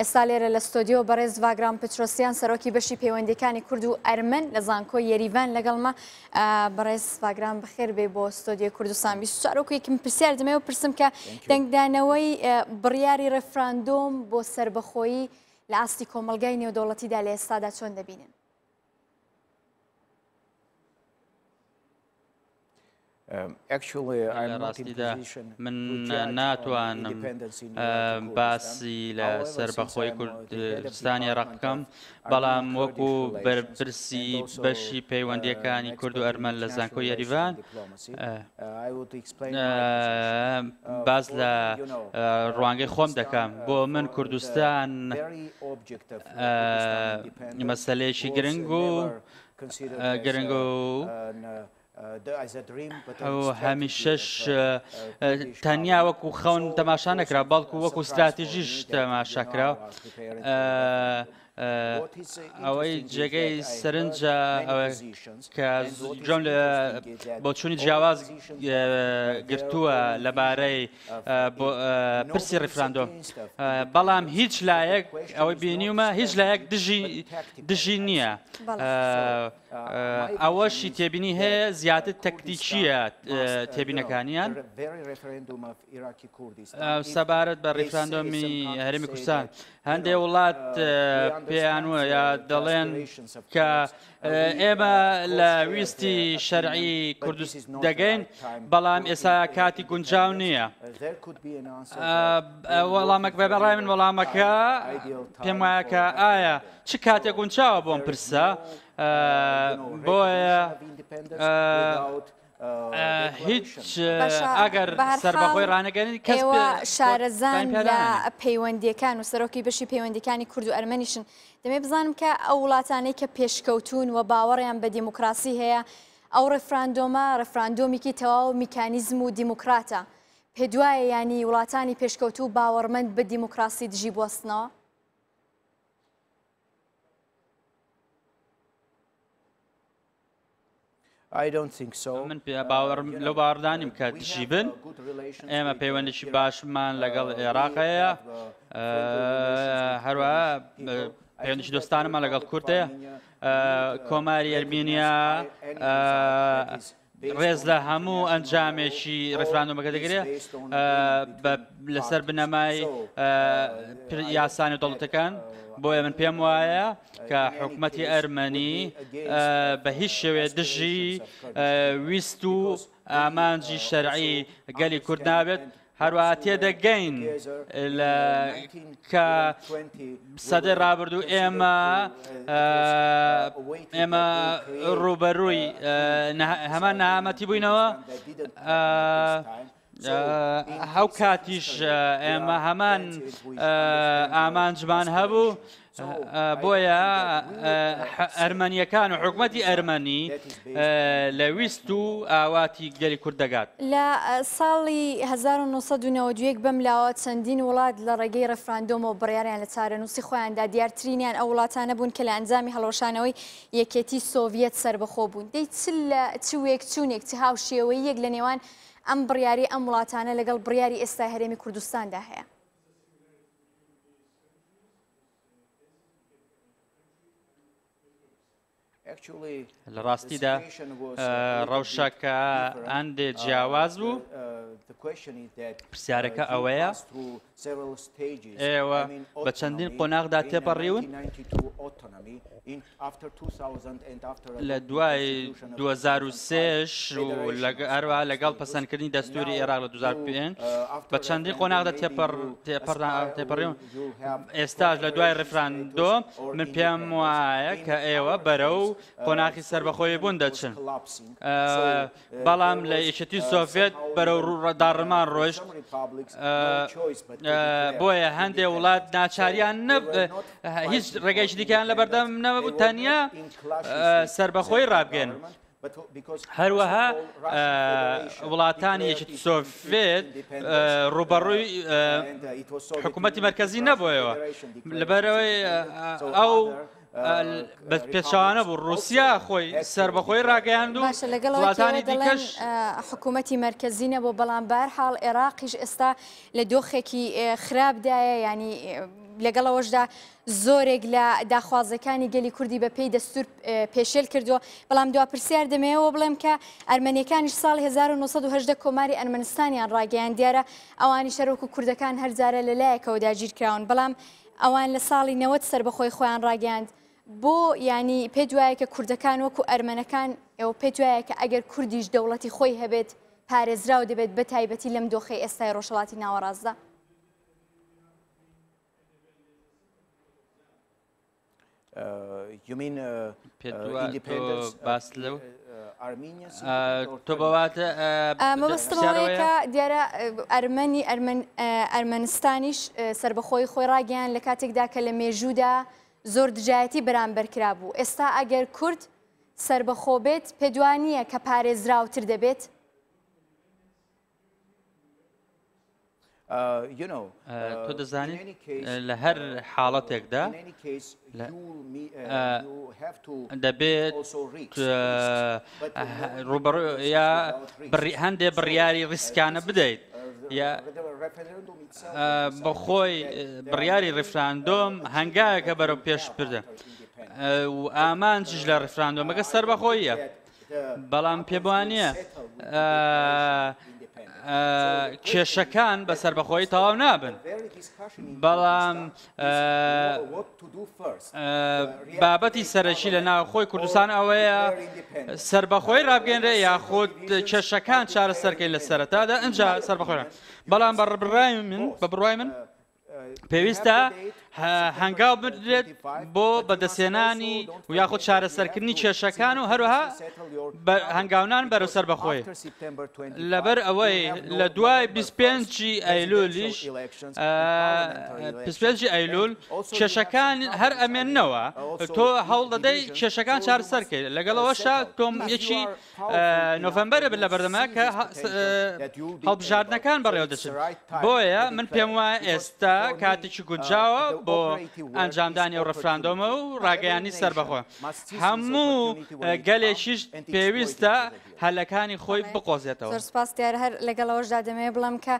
ئێستا لێرە لە ستۆدیۆ بەڕێز ڤاگرام پترۆسیان سەرۆکی بەشی پەیوەندەکانی کورد و ئەرمن لە زانکۆ یەریڤان لەگەڵمە بەڕێز ڤاگرام بخێر بێ بۆ ستۆدیە کوردستان بیشارۆکێکم پرسیار دمێ و پرسم کە دەنگدانەوەی بڕیاری ڕێفراندۆم بۆ سربەخۆیی لە ئاستی کۆمەلگای نێودەوڵەتیدا لە ئێستادا چۆن دەبینن. ڕاستیدا um, من ناتوانم باسی لە سربەخۆی کوردستانی ڕقەکەم بەڵام وەکو بەرپرسی بەشی پەیوەندیەکانی um, کورد و ئەرمەن لە زانکۆی یاریڤان uh, باز uh, لە ڕوانگەی خۆم دەکەم uh, بۆ من کوردستان مەسلەیەکی گرنگ و گرنگ و هەمیشەش تەنیا وەکو خەون تەماشا نەکرا بەڵکو وەکو استراتیژیش تەماشاکرا ئەوەی جێگەی سرنجە کە جۆم لە بۆچوونی جیاواز گرتووە لەبارەی پرسی ڕفراندۆم بەڵام هیچ لایەک ئەوەی بینیومە هیچ لایەک دژی نییە ئەوەشی تێبینی هەیە زیاتر تەکتیکیە تێبینەکانیان سەبارەت بە ڕیفراندۆمی هەرمی کوردستان هەندێک وڵات پێیان وە یا دەڵێن کە ئێمە لە ویستی شەرعی کوردست دەگەین بەڵام ئێستا کاتی گونجاو نییە. وەڵامەک بەبڕای من وەڵامەکە پێم وایەکە ئایا چ کاتێک گونچاوە بۆم پرسە uh, بۆیە uh, هیچ ئەگەر سەربەخۆی ڕانەگەنی کەەوە شارەزان لە پەیوەندیەکان و سەرۆکی بەشی پەیوەندەکانی کورد و ئەرمەنیشن دەمێ بزانم کە ئەو وڵاتانەی کە پێشکەوتون و باوەڕیان بە دیموکراسی هەیە ئەو ڕفراندۆمە ڕفراندۆمیکی تەواو میکانیزم و دیموکراتە. پێدوایە ینی وڵاتانی پێشکەوت و باوەڕمەند بە دیموکراسی دژی بستنەوە من باوەڕ لەو باوەڕدانیم کە دژی بن ئێمە پەیوەندێکی باشمان لەگەڵ عێراقەیە هەروە پەیوەندش دۆستانمە لەگەڵ کورتەیە کۆماری ئەرمینیا ڕێز لە هەموو ئەنجامێکی ڕفرانۆمەکە دەگرێت لەسەر بنەمای یاسانی دەڵەتەکان بۆیە من پێم وایە کە حکوومەتتی ئەرمەنی بە هیچ شێوێ دژی ویست و ئامانجی شەرعی گەلی کورد نابێت هەروە تێدەگەین کە سەدەی ڕابردوو إما ئێمە ڕوبەڕووی هەمان نامەتی بووینەوە هەو کاتیش ئێمە هەمان ئامانجمان هبو بۆیە ئەرمەنیەکان و حکوومەتی ئەرمەنی لە ویست و ئاواتی گەلی کورد دەگات لە ساڵی 1992 بەم لاوە چەندین وڵات لە ڕێگەی ڕفراندۆمەوە بڕیاریان لە چارەنووسی خۆیاندا دیارترینیان ئەو وڵاتانە بوون کە لە ئەنجامی هەڵۆشانەوەی یەکێتی سۆڤەت سربەخۆ بوون دەی چی وێک چوونێک چی هاوشێوەی یەک لە نێوان ئەم بڕیاری ئەم وڵاتانە لەگەڵ بڕیاری ئێستا هەرێمی کوردستاندا هەیە لە ڕاستیدا uh, ڕەوشەکە ئەندێ جیاواز بوو uh, پرسیارەکە ئەوەیە ئێوە بە چەندین قۆناغدا تێپەڕیون لە دوای 2023 و ئەروە لەگەڵ پەسەندکردنی دەستوری عێراق لە 2005 بە چەندین قۆناغدا تێپەڕیون ئێستاش لە دوای ڕفراندۆ من پێم وایە کە ئێوە بەرەو قۆناقی سربەخۆی بوون دەچن بەڵام لە یشتی سۆڤێت بەرەو ڕەداڕمان ڕۆیشت بۆیە هەندێک وڵات ناچاریان هیچ ڕێگەیش دیکەیان لە بەردەم نەبوو تەنیا سربەخۆی ڕابگەن هەروەها وڵاتانی یەکی سۆڤێت ڕوبەڕووی حکوومەتی مرکزی نەبووەوە لەبەرەوەی ئەو بە پێچوانە بوو رووسیا خۆی سەر بەخۆی ڕاگەیاند و لەگەڵاتانی دیکەش حکوومەتتی مرکزینە بۆ بەڵامبار حاڵ عێراقیش ئێستا لە دۆخێکی خراپدایە ینی لەگەڵەوەشدا زۆرێک لە داخوازەکانی گەلی کوردی بە پێی دەستور پێشێل کردووە بەڵام دو پرسیار دەمەوە بڵێم کە ئەرمەنیەکانیش ساڵ 1970 کۆماری ئەرمنستانیان ڕاگەیان دیارە ئەوانی شەرۆک و کوردەکان هەرجارە لەلایەکەوە داگیر کراون بەڵام ئەوان لە ساڵی 90 سەر بەخۆی خۆیان ڕاگەاند بۆ ینی پێ دوایە کە کوردەکان وەکو ئەرمەنەکان ئێوە پێ دوایە کە ئەگەر کوردیش دەوڵەتی خۆی هەبێت پارێزراو دەبێت بە تایبەتی لەم دۆخی ئێستای ڕۆژەڵاتی ناوەڕازدا. Uh, uh, uh, یمین باس لەو تۆ بەواتە مەبستەوەیکە دیارە ئەرمەنی ئەرمەنستانیش سربەخۆی خۆی ڕاگەیان لە کاتێکدا کە لە مێژودا زۆر دجایەتی بەرامبەرکرا بوو ئێستا ئەگەر کورد سربەخۆ بێت پێدوانیە کە پارێزراوتر دەبێت uh, uh, تۆ uh, دەزانیت لە هەر حاڵەتێکدا دەبێت ڕوبڕ یا هەندێک بڕیاری ڕیسکانە بدەیت یا بە خۆی بڕیاری ڕفراندۆم هەنگایەکە بەرەو پێش بردە و ئامانجیش لە ڕفراندۆمەکە سەر بەخۆیە بەڵام پێبوانە کێشەکان بە سربەخۆی تەواو نابن بەڵام بابەتی سەرەکی لە ناوخۆی کوردستان ئەوەیە سربەخۆی ڕابگەنرێ یاخود کێشەکان چارە سەرکەی لە سەرەتادا ئەجا سربەخۆرە بەڵام بە ڕبڕای من بە بڕای من پێویستە هەنگاو بدرێت بۆ بەدەسێنانی و یاخود چارەسەرکردنی کێشەکان و هەروها هەنگاونان بەرەسەر بەخۆی لەبەر ئەوەی لە دوای 25 ئەیلولیش پسپێنجی ئەیلول کێشەکان هەر ئەمێننەوە تۆ هەوڵ دەدەی کێشەکان چارەسەرکەی لەگەڵەوەشە تۆم یەکی نۆڤمبەر بن لە بەردەما کە هەڵبژاردنەکان بەڕێوە دەچێت بۆیە من پێم وایە ئێستا کاتێکی گونجاوە بۆ ئەنجامدانی ئەو ڕفراندۆمە و ڕاگەیانی سربەخۆ هەموو گەلێکیش پێویستە هەلەکانی خۆی بقۆزێتەوە سپاسیار هەر لەگەڵەوەشدا دەمێ بڵم کە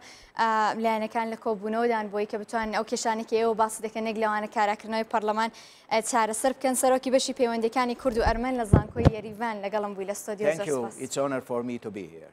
لایەنەکان لە کۆبوونەوەدان بۆی کە بتوانن ئەو کێشانێکی ئێوە باسی دەکەن نەک لەوانە کاراکردنەوەی پەرلەمان چارەسەر بکەن سەرۆکی بەشی پەیوەندەکانی کورد و ئەرمەن لە زانکۆی یاریڤان لەگەڵم بووی لە ستۆدیۆ